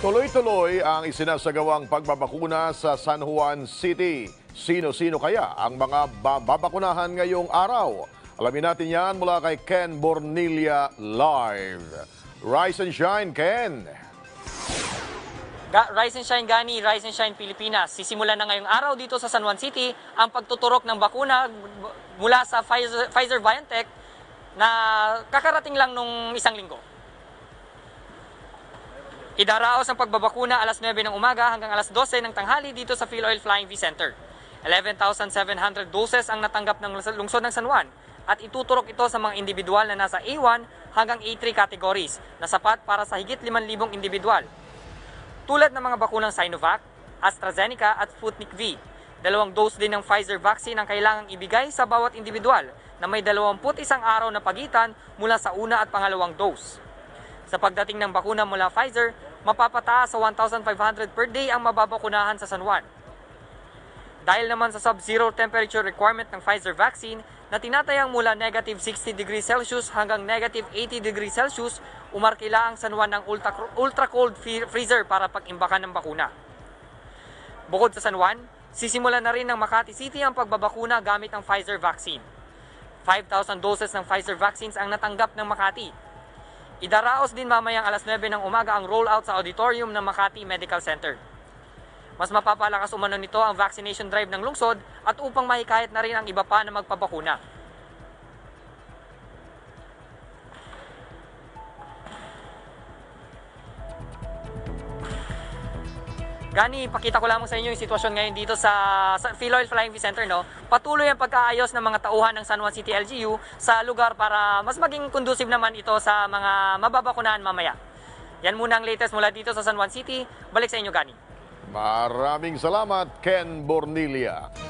Tuloy-tuloy ang isinasagawang pagbabakuna sa San Juan City. Sino-sino kaya ang mga babakunahan ngayong araw? Alamin natin yan mula kay Ken Bornilia Live. Rise and shine, Ken! Rise and Shine Gani, Rise and Shine Pilipinas. Sisimulan na ngayong araw dito sa San Juan City ang pagtuturok ng bakuna mula sa Pfizer-BioNTech na kakarating lang nung isang linggo. Idaraos ang pagbabakuna alas 9 ng umaga hanggang alas 12 ng tanghali dito sa PhilOil Flying V Center. 11,700 doses ang natanggap ng lungsod ng San Juan at ituturok ito sa mga individual na nasa A1 hanggang A3 categories na sapat para sa higit 5,000 individual. Tulad ng mga bakunang Sinovac, AstraZeneca at Sputnik V, dalawang dose din ng Pfizer vaccine ang kailangang ibigay sa bawat individual na may 21 araw na pagitan mula sa una at pangalawang dose. Sa pagdating ng bakuna mula Pfizer, mapapataas sa 1,500 per day ang mababakunahan sa San Juan. Dahil naman sa sub-zero temperature requirement ng Pfizer vaccine na tinatayang mula negative 60 degrees Celsius hanggang negative 80 degrees Celsius, umarkila ang San Juan ng ultra-cold freezer para pag-imbakan ng bakuna. Bukod sa San Juan, sisimulan na rin ng Makati City ang pagbabakuna gamit ang Pfizer vaccine. 5,000 doses ng Pfizer vaccines ang natanggap ng Makati Idaraos din mamayang alas 9 ng umaga ang rollout sa auditorium ng Makati Medical Center. Mas mapapalakas umano nito ang vaccination drive ng lungsod at upang mahikayat na rin ang iba pa na magpabakuna. Gani, ipakita ko lamang sa inyo yung sitwasyon ngayon dito sa, sa Philoil Flying V Center. No? Patuloy ang pag-aayos ng mga tauhan ng San Juan City LGU sa lugar para mas maging conducive naman ito sa mga mababakunahan mamaya. Yan muna ang latest mula dito sa San Juan City. Balik sa inyo, Gani. Maraming salamat, Ken Bornilia.